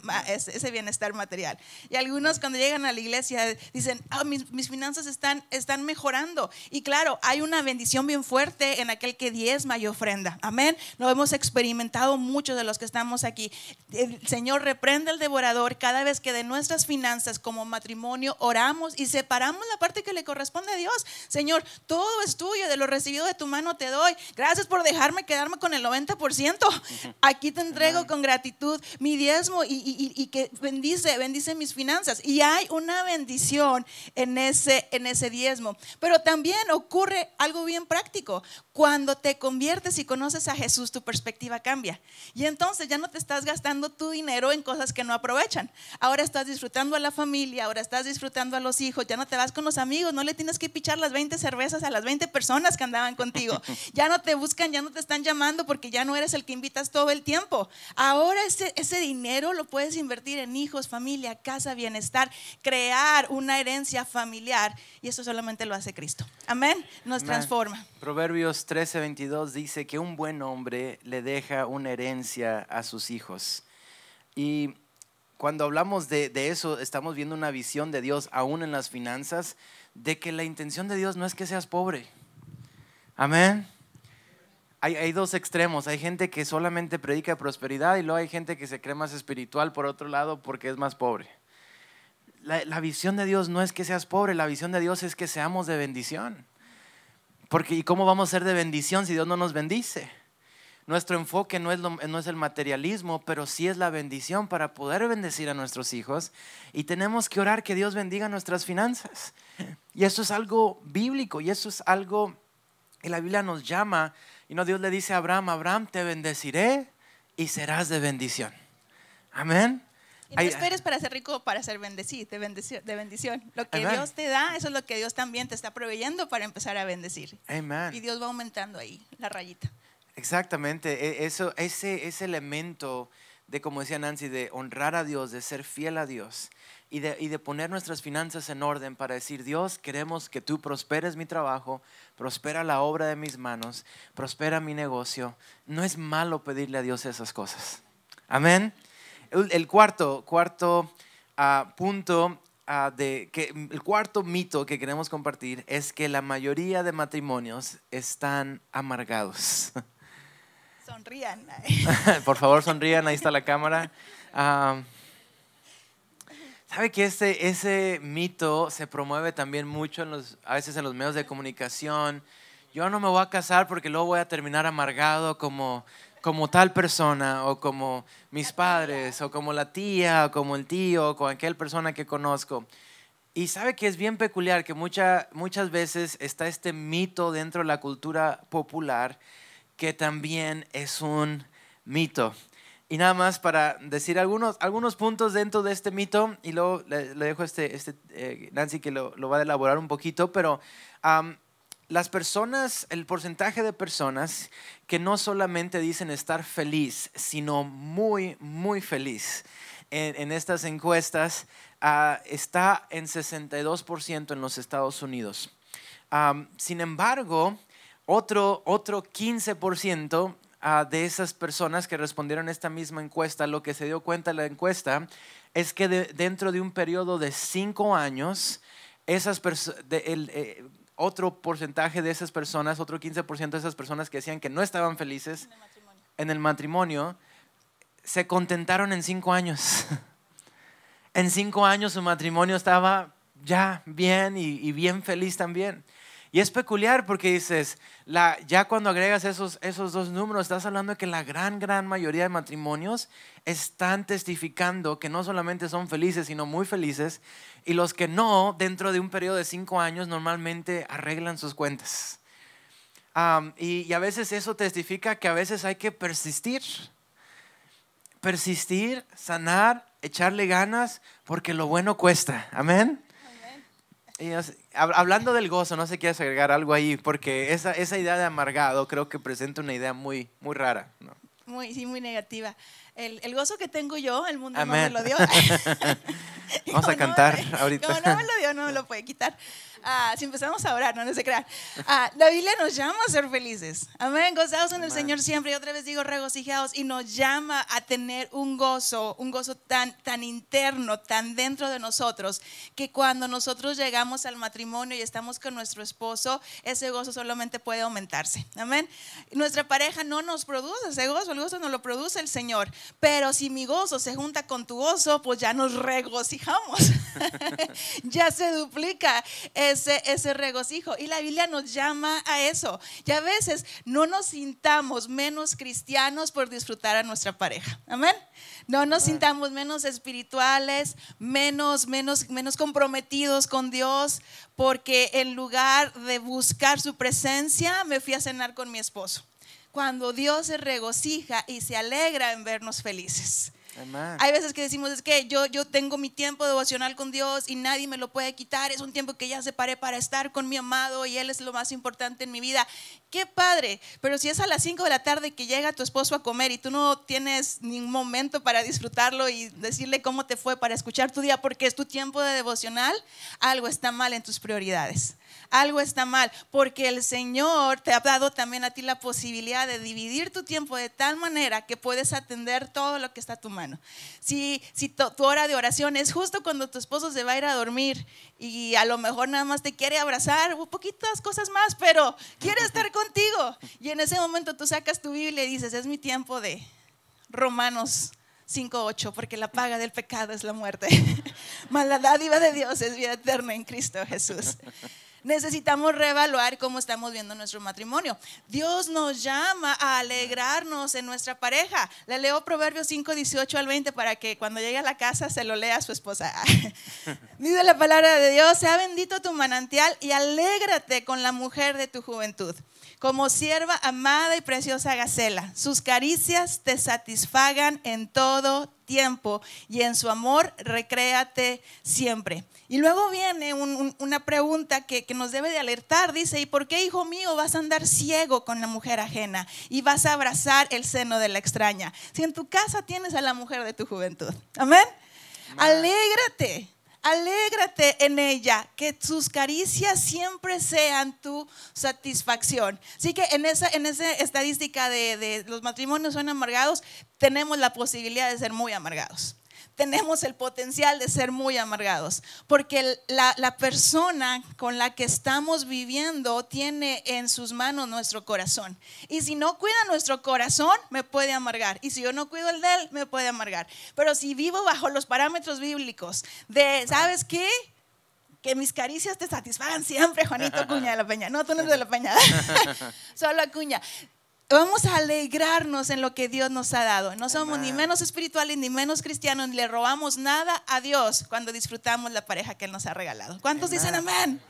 ese bienestar material. Y algunos cuando llegan a la iglesia dicen, ah, mis, mis finanzas están, están mejorando. Y claro, hay una bendición bien fuerte en aquel que diezma y ofrenda. Amén. Lo hemos experimentado muchos de los que estamos aquí. El Señor reprende al devorador cada vez que de nuestras finanzas como matrimonio oramos y separamos la parte que le corresponde a Dios. Señor, todo es tuyo, de lo recibido de tu mano te doy. Gracias por dejarme quedarme con el 90%. (laughs) Aquí te entrego con gratitud mi diezmo y, y que bendice, bendice mis finanzas. Y hay una bendición en ese, en ese diezmo. Pero también ocurre algo bien práctico. Cuando cuando te conviertes y conoces a Jesús, tu perspectiva cambia. Y entonces ya no te estás gastando tu dinero en cosas que no aprovechan. Ahora estás disfrutando a la familia, ahora estás disfrutando a los hijos, ya no te vas con los amigos, no le tienes que pichar las 20 cervezas a las 20 personas que andaban contigo. (laughs) Ya no te buscan, ya no te están llamando porque ya no eres el que invitas todo el tiempo. Ahora ese, dinero lo puedes invertir en hijos, familia, casa, bienestar, crear una herencia familiar. Y eso solamente lo hace Cristo. Amén. Nos transforma. Proverbios 3. 22 dice que un buen hombre le deja una herencia a sus hijos. Y cuando hablamos de, eso, estamos viendo una visión de Dios, aún en las finanzas, de que la intención de Dios no es que seas pobre. Amén. Hay, dos extremos. Hay gente que solamente predica prosperidad y luego hay gente que se cree más espiritual por otro lado porque es más pobre. La, la visión de Dios no es que seas pobre, la visión de Dios es que seamos de bendición. Porque ¿y cómo vamos a ser de bendición si Dios no nos bendice? Nuestro enfoque no es, el materialismo, pero sí es la bendición para poder bendecir a nuestros hijos. Y tenemos que orar que Dios bendiga nuestras finanzas. Y eso es algo bíblico y eso es algo que la Biblia nos llama. Y no Dios le dice a Abraham, Abraham, te bendeciré y serás de bendición. Amén. Y no esperes para ser rico para ser bendecido, de bendición, Lo que Dios te da, eso es lo que Dios también te está proveyendo para empezar a bendecir. Amen. Y Dios va aumentando ahí la rayita. Exactamente, e-, eso, ese, elemento de, como decía Nancy, de honrar a Dios, de ser fiel a Dios y de poner nuestras finanzas en orden para decir, Dios, queremos que tú prosperes mi trabajo, prospera la obra de mis manos, prospera mi negocio. No es malo pedirle a Dios esas cosas. Amén. El, cuarto, cuarto ah, punto ah, de que el cuarto mito que queremos compartir es que la mayoría de matrimonios están amargados. Sonrían. (laughs) Por favor, sonrían, ahí está la cámara. Ah, ¿Sabe que ese, ese mito se promueve también mucho en los, a veces en los medios de comunicación? Yo no me voy a casar porque luego voy a terminar amargado como como tal persona o como mis padres o como la tía o como el tío o con aquel persona que conozco. Y sabe que es bien peculiar que muchas veces está este mito dentro de la cultura popular que también es un mito. Y nada más para decir algunos, algunos puntos dentro de este mito, y luego le, dejo a este, este eh, Nancy que lo, va a elaborar un poquito, pero las personas, el porcentaje de personas que no solamente dicen estar feliz, sino muy, muy feliz en, estas encuestas ah, está en 62% en los Estados Unidos. sin embargo, otro, otro 15% ah, de esas personas que respondieron a esta misma encuesta, lo que se dio cuenta la encuesta es que dentro de un periodo de cinco años, esas personas otro porcentaje de esas personas, otro 15% de esas personas que decían que no estaban felices en el matrimonio, se contentaron en cinco años. (laughs) en cinco años su matrimonio estaba ya bien y bien feliz también. Y es peculiar porque dices, la, ya cuando agregas esos, esos dos números, estás hablando de que la gran, gran mayoría de matrimonios están testificando que no solamente son felices, sino muy felices. Y los que no, dentro de un periodo de cinco años, normalmente arreglan sus cuentas. y, a veces eso testifica que a veces hay que persistir. Persistir, sanar, echarle ganas, porque lo bueno cuesta. Amén. Amén. Y hablando del gozo, no sé si quieres agregar algo ahí, porque esa, esa idea de amargado creo que presenta una idea muy, muy rara. Muy, sí, muy negativa. El, gozo que tengo yo, el mundo no me lo dio. (laughs) Vamos a (laughs) cantar ahorita. Como no me lo dio, no me lo puede quitar. Ah, si empezamos a orar, no, no se crean. Ah, la Biblia nos llama a ser felices. Amén. Gozados en el Señor siempre. Y otra vez digo regocijados. Y nos llama a tener un gozo, un gozo tan, tan interno, tan dentro de nosotros, que cuando nosotros llegamos al matrimonio y estamos con nuestro esposo, ese gozo solamente puede aumentarse. Amén. Nuestra pareja no nos produce ese gozo, el gozo no lo produce el Señor. Pero si mi gozo se junta con tu gozo, pues ya nos regocijamos. (laughs) ya se duplica ese, regocijo. Y la Biblia nos llama a eso. Y a veces no nos sintamos menos cristianos por disfrutar a nuestra pareja. Amén. No nos sintamos menos espirituales, menos, menos, menos comprometidos con Dios, porque en lugar de buscar su presencia, me fui a cenar con mi esposo cuando Dios se regocija y se alegra en vernos felices. Hay veces que decimos, es que yo, yo tengo mi tiempo devocional con Dios y nadie me lo puede quitar. Es un tiempo que ya separé para estar con mi amado y Él es lo más importante en mi vida. Qué padre. Pero si es a las 5 de la tarde que llega tu esposo a comer y tú no tienes ningún momento para disfrutarlo y decirle cómo te fue, para escuchar tu día, porque es tu tiempo de devocional, algo está mal en tus prioridades algo está mal, porque el Señor te ha dado también a ti la posibilidad de dividir tu tiempo de tal manera que puedes atender todo lo que está a tu mano. Si, si tu, hora de oración es justo cuando tu esposo se va a ir a dormir y a lo mejor nada más te quiere abrazar, un poquitas cosas más, pero quiere (laughs) estar contigo. Y en ese momento tú sacas tu Biblia y dices, es mi tiempo de Romanos 5.8, porque la paga del pecado es la muerte. (laughs) Mas dádiva de Dios es vida eterna en Cristo Jesús necesitamos reevaluar cómo estamos viendo nuestro matrimonio. Dios nos llama a alegrarnos en nuestra pareja. Le leo Proverbios 5, 18 al 20 para que cuando llegue a la casa se lo lea a su esposa. (laughs) Dice la palabra de Dios, sea bendito tu manantial y alégrate con la mujer de tu juventud como sierva amada y preciosa Gacela. Sus caricias te satisfagan en todo tiempo y en su amor recréate siempre. Y luego viene una pregunta que, nos debe de alertar. Dice, ¿y por qué, hijo mío, vas a andar ciego con la mujer ajena y vas a abrazar el seno de la extraña? Si en tu casa tienes a la mujer de tu juventud. Amén. Alégrate, alégrate en ella, que sus caricias siempre sean tu satisfacción. Así que en esa, estadística de los matrimonios son amargados, tenemos la posibilidad de ser muy amargados tenemos el potencial de ser muy amargados, porque la, persona con la que estamos viviendo tiene en sus manos nuestro corazón. Y si no cuida nuestro corazón, me puede amargar. Y si yo no cuido el de él, me puede amargar. Pero si vivo bajo los parámetros bíblicos de, ¿sabes qué? que mis caricias te satisfagan siempre, Juanito Cuña de la Peña. No, tú no eres de la Peña, (laughs) solo Cuña. Vamos a alegrarnos en lo que Dios nos ha dado. No somos ni menos espirituales ni menos cristianos, le robamos nada a Dios cuando disfrutamos la pareja que Él nos ha regalado. ¿Cuántos dicen amén?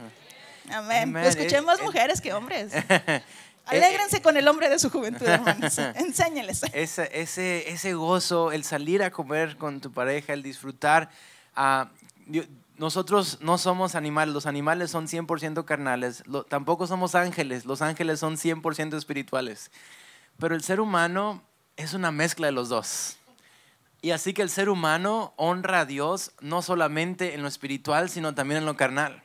amén? escuché más eh, eh, mujeres que hombres. Eh, (laughs) Alégrense con el hombre de su juventud, (laughs) hermanos. Enséñales. Ese, ese, ese gozo, el salir a comer con tu pareja, el disfrutar. Ah, nosotros no somos animales, los animales son 100% carnales, tampoco somos ángeles, los ángeles son 100% espirituales, pero el ser humano es una mezcla de los dos. Y así que el ser humano honra a Dios no solamente en lo espiritual, sino también en lo carnal.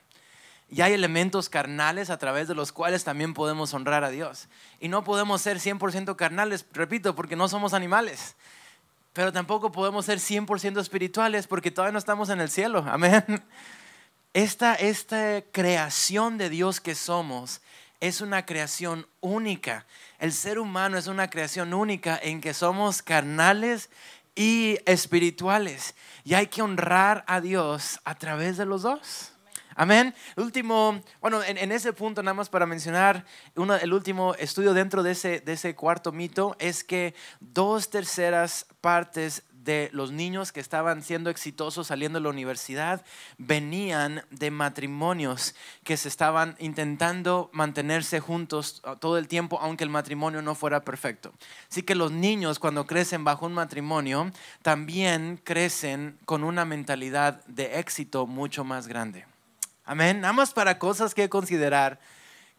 Y hay elementos carnales a través de los cuales también podemos honrar a Dios. Y no podemos ser 100% carnales, repito, porque no somos animales pero tampoco podemos ser 100% espirituales porque todavía no estamos en el cielo. (laughs) Amén. Esta, esta creación de Dios que somos es una creación única. El ser humano es una creación única en que somos carnales y espirituales. Y hay que honrar a Dios a través de los dos. Amén. último, bueno, en, ese punto nada más para mencionar, el último estudio dentro de ese cuarto mito es que dos terceras partes de los niños que estaban siendo exitosos saliendo de la universidad venían de matrimonios que se estaban intentando mantenerse juntos uh, todo el tiempo, aunque el matrimonio no fuera perfecto. Así que los niños cuando crecen bajo un matrimonio también crecen con una mentalidad de éxito mucho más grande. Amén. Nada más para cosas que considerar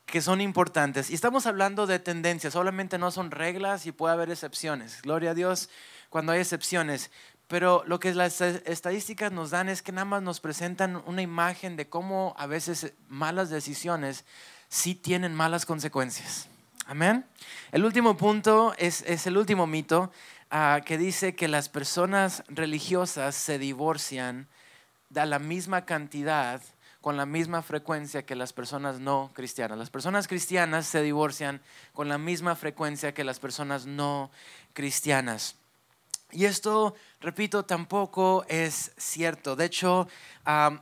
que son importantes. Y estamos hablando de tendencias, solamente no son reglas y puede haber excepciones. Gloria a Dios cuando hay excepciones. Pero lo que las estadísticas nos dan es que nada más nos presentan una imagen de cómo a veces malas decisiones sí tienen malas consecuencias. Amén. El último punto es, el último mito ah, que dice que las personas religiosas se divorcian da la misma cantidad con la misma frecuencia que las personas no cristianas. Las personas cristianas se divorcian con la misma frecuencia que las personas no cristianas. Y esto, repito, tampoco es cierto. De hecho,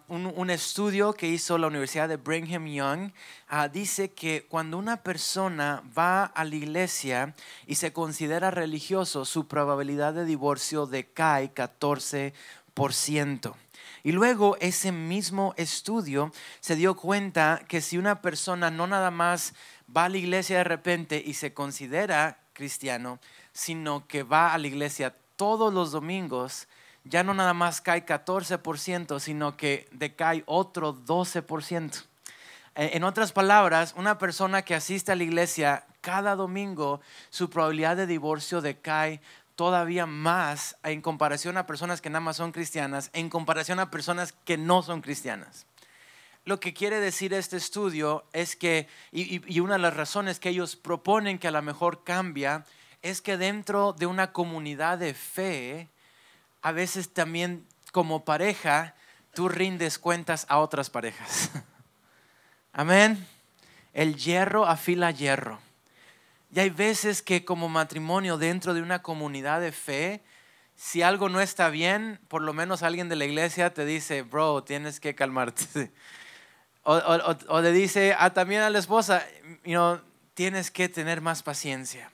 un, estudio que hizo la Universidad de Brigham Young ah, dice que cuando una persona va a la iglesia y se considera religioso, su probabilidad de divorcio decae 14%. Y luego ese mismo estudio se dio cuenta que si una persona no nada más va a la iglesia de repente y se considera cristiano, sino que va a la iglesia todos los domingos, ya no nada más cae 14%, sino que decae otro 12%. Eh, en otras palabras, una persona que asiste a la iglesia cada domingo, su probabilidad de divorcio decae todavía más en comparación a personas que nada más son cristianas, en comparación a personas que no son cristianas. Lo que quiere decir este estudio es que, y, una de las razones que ellos proponen que a lo mejor cambia, es que dentro de una comunidad de fe, a veces también como pareja, tú rindes cuentas a otras parejas. (laughs) Amén. El hierro afila hierro. Y hay veces que como matrimonio dentro de una comunidad de fe, si algo no está bien, por lo menos alguien de la iglesia te dice, bro, tienes que calmarte. (laughs) O, le dice a, ah, también a la esposa, tienes que tener más paciencia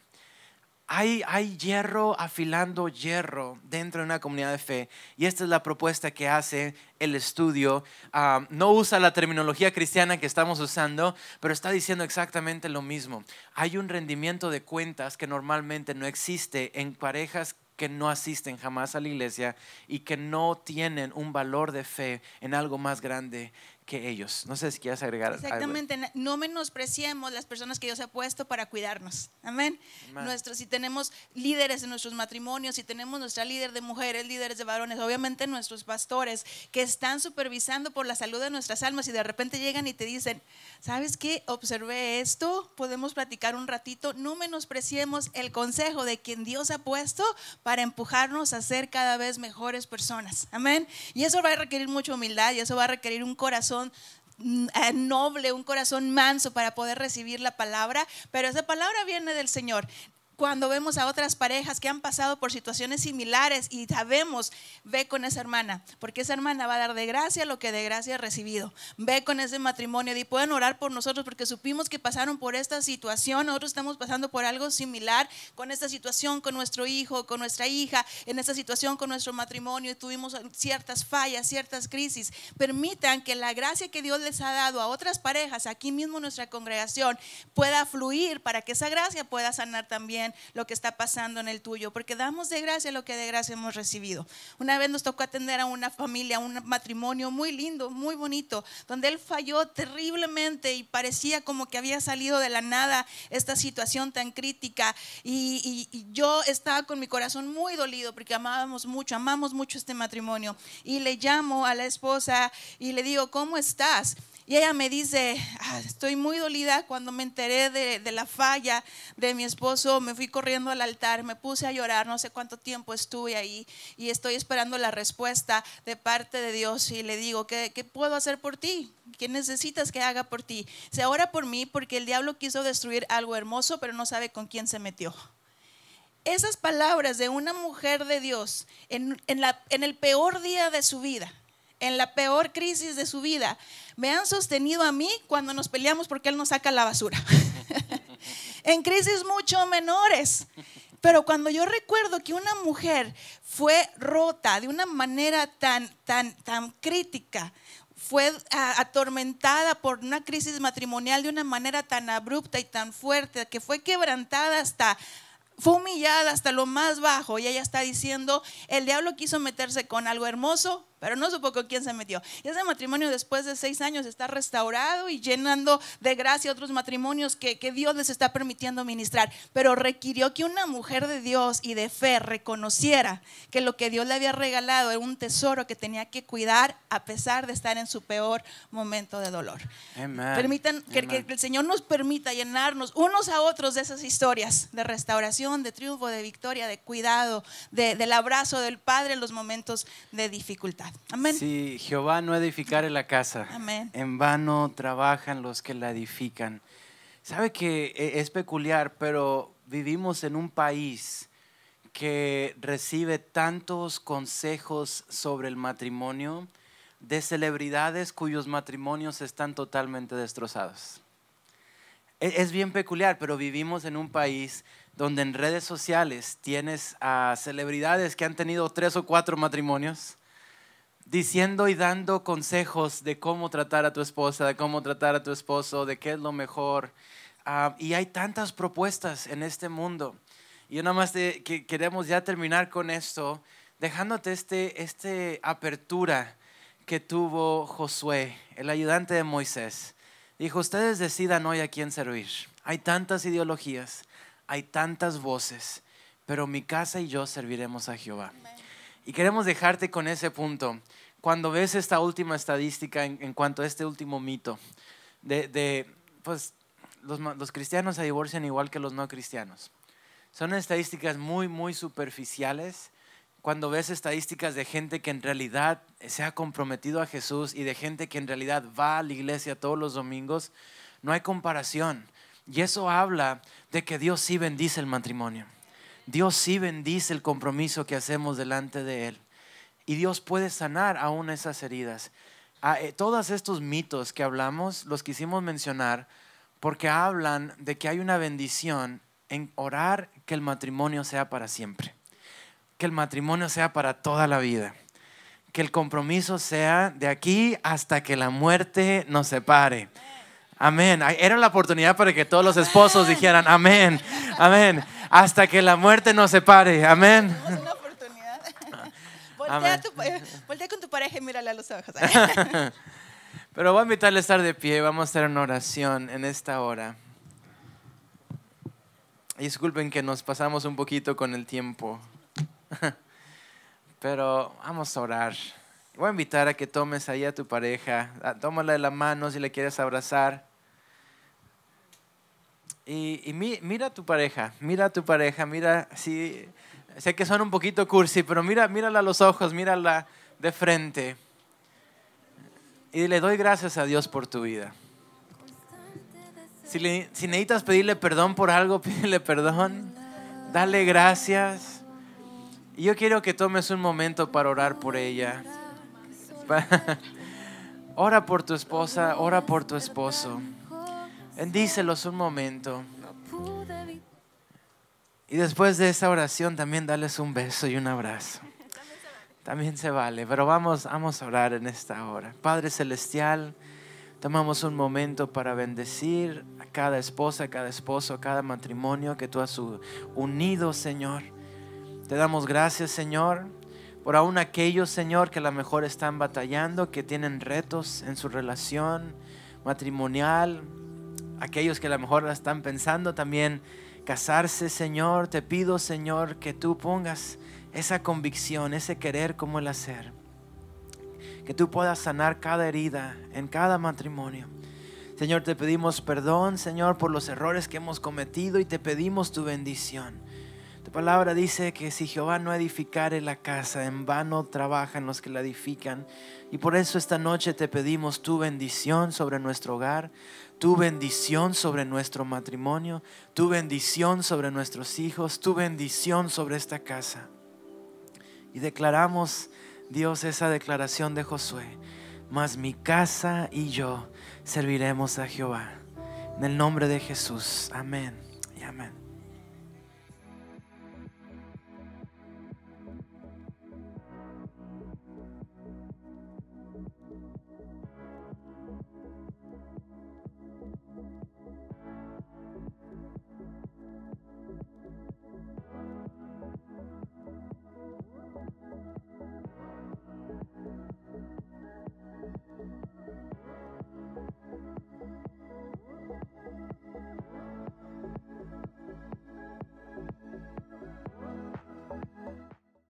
hay, hierro afilando hierro dentro de una comunidad de fe. Y esta es la propuesta que hace el estudio. Ah, no usa la terminología cristiana que estamos usando, pero está diciendo exactamente lo mismo. Hay un rendimiento de cuentas que normalmente no existe en parejas que no asisten jamás a la iglesia y que no tienen un valor de fe en algo más grande que ellos. No sé si quieres agregar Exactamente, no menospreciemos las personas que Dios ha puesto para cuidarnos. Amén. si tenemos líderes en nuestros matrimonios, si tenemos nuestra líder de mujeres, líderes de varones, obviamente nuestros pastores que están supervisando por la salud de nuestras almas y de repente llegan y te dicen, ¿sabes qué? Observé esto, podemos platicar un ratito. No menospreciemos el consejo de quien Dios ha puesto para empujarnos a ser cada vez mejores personas. Amén. Y eso va a requerir mucha humildad y eso va a requerir un corazón corazón mm, eh, noble, un corazón manso para poder recibir la palabra, pero esa palabra viene del Señor cuando vemos a otras parejas que han pasado por situaciones similares y sabemos, ve con esa hermana, porque esa hermana va a dar de gracia lo que de gracia ha recibido. Ve con ese matrimonio y pueden orar por nosotros porque supimos que pasaron por esta situación, nosotros estamos pasando por algo similar con esta situación, con nuestro hijo, con nuestra hija, en esta situación con nuestro matrimonio y tuvimos ciertas fallas, ciertas crisis. Permitan que la gracia que Dios les ha dado a otras parejas, aquí mismo nuestra congregación, pueda fluir para que esa gracia pueda sanar también lo que está pasando en el tuyo, porque damos de gracia lo que de gracia hemos recibido. Una vez nos tocó atender a una familia, un matrimonio muy lindo, muy bonito, donde él falló terriblemente y parecía como que había salido de la nada esta situación tan crítica. Y, y yo estaba con mi corazón muy dolido porque amábamos mucho, amamos mucho este matrimonio. Y le llamo a la esposa y le digo, ¿cómo estás? Y ella me dice, ah, estoy muy dolida cuando me enteré de, la falla de mi esposo, me fui corriendo al altar, me puse a llorar, no sé cuánto tiempo estuve ahí y estoy esperando la respuesta de parte de Dios y le digo, ¿qué, puedo hacer por ti? ¿Qué necesitas que haga por ti? Se ora por mí porque el diablo quiso destruir algo hermoso, pero no sabe con quién se metió esas palabras de una mujer de Dios en, el peor día de su vida, en la peor crisis de su vida, me han sostenido a mí cuando nos peleamos porque Él nos saca la basura. (laughs) en crisis mucho menores. Pero cuando yo recuerdo que una mujer fue rota de una manera tan, tan, tan crítica, fue atormentada por una crisis matrimonial de una manera tan abrupta y tan fuerte, que fue quebrantada hasta, fue humillada hasta lo más bajo. Y ella está diciendo, el diablo quiso meterse con algo hermoso, pero no supo con quién se metió. Y ese matrimonio después de seis años está restaurado y llenando de gracia otros matrimonios que, Dios les está permitiendo ministrar, pero requirió que una mujer de Dios y de fe reconociera que lo que Dios le había regalado era un tesoro que tenía que cuidar a pesar de estar en su peor momento de dolor. que, el Señor nos permita llenarnos unos a otros de esas historias de restauración, de triunfo, de victoria, de cuidado, del abrazo del Padre en los momentos de dificultad. Si Jehová no edificare la casa, en vano trabajan los que la edifican. Sabe que e, es peculiar, pero vivimos en un país que recibe tantos consejos sobre el matrimonio de celebridades cuyos matrimonios están totalmente destrozados. E, es bien peculiar, pero vivimos en un país donde en redes sociales tienes a celebridades que han tenido tres o cuatro matrimonios diciendo y dando consejos de cómo tratar a tu esposa, de cómo tratar a tu esposo, de qué es lo mejor. Ah, y hay tantas propuestas en este mundo. Y nada más que queremos ya terminar con esto, dejándote esta este apertura que tuvo Josué, el ayudante de Moisés. Dijo, ustedes decidan hoy a quién servir. Hay tantas ideologías, hay tantas voces, pero mi casa y yo serviremos a Jehová. Y queremos dejarte con ese punto. Cuando ves esta última estadística en, cuanto a este último mito, de, pues los, los cristianos se divorcian igual que los no cristianos. Son estadísticas muy, muy superficiales cuando ves estadísticas de gente que en realidad se ha comprometido a Jesús y de gente que en realidad va a la iglesia todos los domingos, no hay comparación. Y eso habla de que Dios sí bendice el matrimonio. Dios sí bendice el compromiso que hacemos delante de Él. Y Dios puede sanar aún esas heridas. Ah, eh, todos estos mitos que hablamos los quisimos mencionar porque hablan de que hay una bendición en orar que el matrimonio sea para siempre, que el matrimonio sea para toda la vida, que el compromiso sea de aquí hasta que la muerte nos separe. Amén. Era la oportunidad para que todos los esposos dijeran amén, amén hasta que la muerte nos separe. Amén. Tenemos una oportunidad. (laughs) Eh, voltea, con tu pareja y mírala a los ojos. (laughs) Pero voy a invitarle a estar de pie. Vamos a hacer una oración en esta hora. Disculpen que nos pasamos un poquito con el tiempo. (laughs) Pero vamos a orar. Voy a invitar a que tomes ahí a tu pareja. Ah, tómala de la mano si le quieres abrazar. Y, mira a tu pareja, mira a tu pareja, mira, sí, sé que son un poquito cursi, pero mira, mírala a los ojos, mírala de frente. Y le doy gracias a Dios por tu vida. Si, si necesitas pedirle perdón por algo, (laughs) pídele perdón. Dale gracias. Y yo quiero que tomes un momento para orar por ella. (laughs) ora por tu esposa, ora por tu esposo. Bendícelos un momento. Y después de esta oración también dales un beso y un abrazo. También se vale, pero vamos, vamos a orar en esta hora. Padre Celestial, tomamos un momento para bendecir a cada esposa, a cada esposo, a cada matrimonio que tú has unido, Señor. Te damos gracias, Señor, por aún aquellos, Señor, que a lo mejor están batallando, que tienen retos en su relación matrimonial, aquellos que a lo mejor la están pensando también casarse, Señor, te pido, Señor, que tú pongas esa convicción, ese querer como el hacer. Que tú puedas sanar cada herida en cada matrimonio. Señor, te pedimos perdón, Señor, por los errores que hemos cometido y te pedimos tu bendición. Tu palabra dice que si Jehová no edificare la casa, en vano trabajan los que la edifican. Y por eso esta noche te pedimos tu bendición sobre nuestro hogar, tu bendición sobre nuestro matrimonio, tu bendición sobre nuestros hijos, tu bendición sobre esta casa. Y declaramos, Dios, esa declaración de Josué, mas mi casa y yo serviremos a Jehová. En el nombre de Jesús, amén.